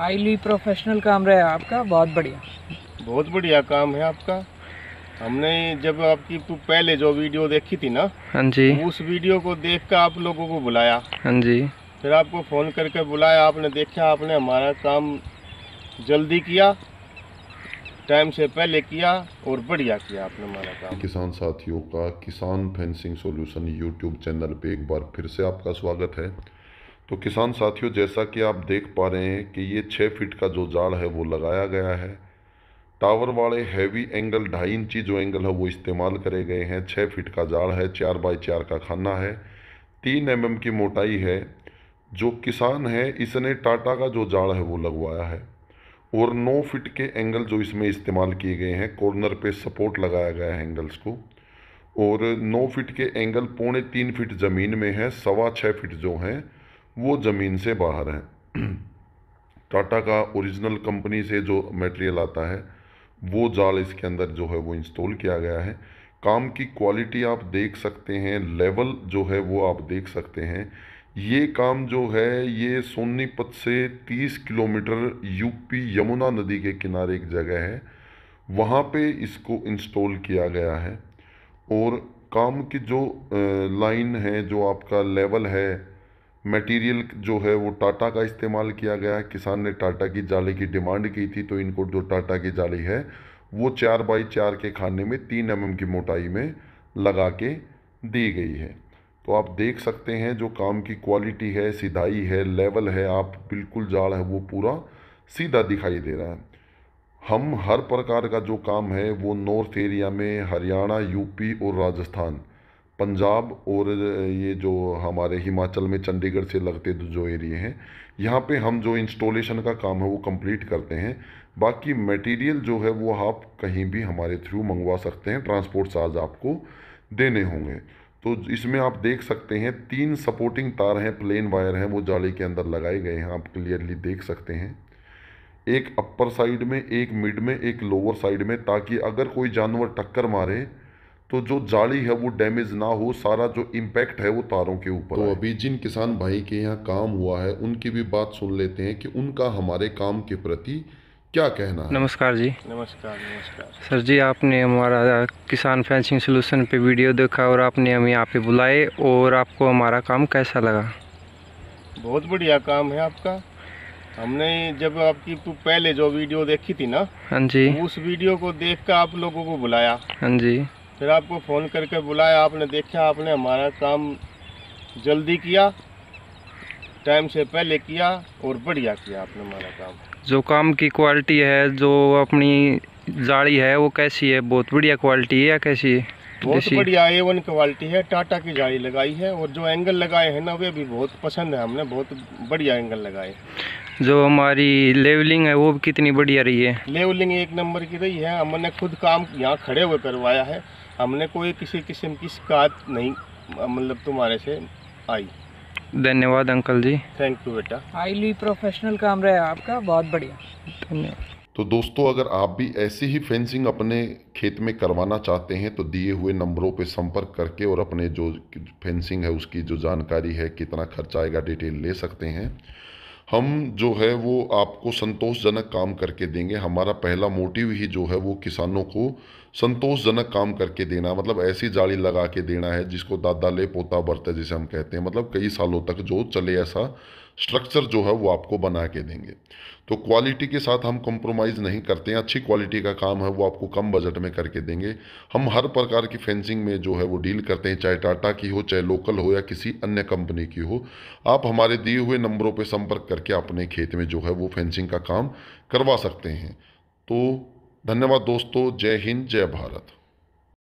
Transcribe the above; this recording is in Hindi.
हाईली प्रोफेशनल काम रहा आपका बहुत बढ़िया बहुत बढ़िया काम है आपका हमने जब आपकी पहले जो वीडियो देखी थी ना हाँ जी उस वीडियो को देख कर आप लोगों को बुलाया हाँ जी फिर आपको फ़ोन करके बुलाया आपने देखा आपने हमारा काम जल्दी किया टाइम से पहले किया और बढ़िया किया आपने हमारा काम किसान साथियों का किसान फेंसिंग सॉल्यूशन यूट्यूब चैनल पे एक बार फिर से आपका स्वागत है तो किसान साथियों जैसा कि आप देख पा रहे हैं कि ये छः फीट का जो जाल है वो लगाया गया है टावर वाले हैवी एंगल ढाई इंची जो एंगल है वो इस्तेमाल करे गए हैं छः फीट का जाल है चार बाई चार का खाना है तीन एम mm की मोटाई है जो किसान है इसने टाटा का जो जाल है वो लगवाया है और नौ फिट के एंगल जो इसमें इस्तेमाल किए गए हैं कॉर्नर पे सपोर्ट लगाया गया है एंगल्स को और नौ फिट के एंगल पौने तीन फिट ज़मीन में है सवा छः फिट जो हैं वो ज़मीन से बाहर हैं टाटा का ओरिजिनल कंपनी से जो मटेरियल आता है वो जाल इसके अंदर जो है वो इंस्टॉल किया गया है काम की क्वालिटी आप देख सकते हैं लेवल जो है वो आप देख सकते हैं ये काम जो है ये सोनीपत से 30 किलोमीटर यूपी यमुना नदी के किनारे एक जगह है वहाँ पे इसको इंस्टॉल किया गया है और काम की जो लाइन है जो आपका लेवल है मटेरियल जो है वो टाटा का इस्तेमाल किया गया है किसान ने टाटा की जाली की डिमांड की थी तो इनको जो टाटा की जाली है वो चार बाई चार के खाने में तीन एम एम की मोटाई में लगा के दी गई है तो आप देख सकते हैं जो काम की क्वालिटी है सीधाई है लेवल है आप बिल्कुल जाड़ है वो पूरा सीधा दिखाई दे रहा है हम हर प्रकार का जो काम है वो नॉर्थ एरिया में हरियाणा यूपी और राजस्थान पंजाब और ये जो हमारे हिमाचल में चंडीगढ़ से लगते जो एरिए हैं यहाँ पे हम जो इंस्टॉलेशन का काम है वो कंप्लीट करते हैं बाकी मटेरियल जो है वो आप कहीं भी हमारे थ्रू मंगवा सकते हैं ट्रांसपोर्ट चार्ज आपको देने होंगे तो इसमें आप देख सकते हैं तीन सपोर्टिंग तार हैं प्लेन वायर हैं वो जाली के अंदर लगाए गए हैं आप क्लियरली देख सकते हैं एक अपर साइड में एक मिड में एक लोअर साइड में ताकि अगर कोई जानवर टक्कर मारे तो जो जाली है वो डैमेज ना हो सारा जो इम्पैक्ट है वो तारों के ऊपर तो अभी जिन किसान भाई के यहाँ काम हुआ है उनकी भी बात सुन लेते हैं कि उनका हमारे काम के प्रति क्या कहना है नमस्कार जी नमस्कार नमस्कार सर जी आपने हमारा किसान फेंसिंग सोल्यूशन पे वीडियो देखा और आपने हमें यहाँ पे बुलाए और आपको हमारा काम कैसा लगा बहुत बढ़िया काम है आपका हमने जब आपकी पहले जो वीडियो देखी थी ना हाँ जी उस वीडियो को देख कर आप लोगों को बुलाया हाँ जी फिर आपको फ़ोन करके बुलाया आपने देखा आपने हमारा काम जल्दी किया टाइम से पहले किया और बढ़िया किया आपने हमारा काम जो काम की क्वालिटी है जो अपनी जाड़ी है वो कैसी है बहुत बढ़िया क्वालिटी है या कैसी है बहुत बढ़िया ए वन क्वालिटी है टाटा की जाड़ी लगाई है और जो एंगल लगाए हैं ना वे भी बहुत पसंद है हमने बहुत बढ़िया एंगल लगाए जो हमारी लेवलिंग है वो कितनी बढ़िया रही है लेवलिंग एक नंबर की रही है हमने खुद काम यहाँ खड़े हुए करवाया है हमने कोई किसी किस्म की शिकायत नहीं मतलब तुम्हारे से आई धन्यवाद अंकल जी थैंक यू बेटा हाईली प्रोफेशनल काम रहा है आपका बहुत बढ़िया धन्यवाद तो दोस्तों अगर आप भी ऐसी ही फेंसिंग अपने खेत में करवाना चाहते हैं तो दिए हुए नंबरों पर संपर्क करके और अपने जो फेंसिंग है उसकी जो जानकारी है कितना खर्चा आएगा डिटेल ले सकते हैं हम जो है वो आपको संतोषजनक काम करके देंगे हमारा पहला मोटिव ही जो है वो किसानों को संतोषजनक काम करके देना मतलब ऐसी जाली लगा के देना है जिसको दादा ले पोता बरते जिसे हम कहते हैं मतलब कई सालों तक जो चले ऐसा स्ट्रक्चर जो है वो आपको बना के देंगे तो क्वालिटी के साथ हम कंप्रोमाइज़ नहीं करते हैं अच्छी क्वालिटी का काम है वो आपको कम बजट में करके देंगे हम हर प्रकार की फेंसिंग में जो है वो डील करते हैं चाहे टाटा की हो चाहे लोकल हो या किसी अन्य कंपनी की हो आप हमारे दिए हुए नंबरों पर संपर्क करके अपने खेत में जो है वो फेंसिंग का काम करवा सकते हैं तो धन्यवाद दोस्तों जय हिंद जय भारत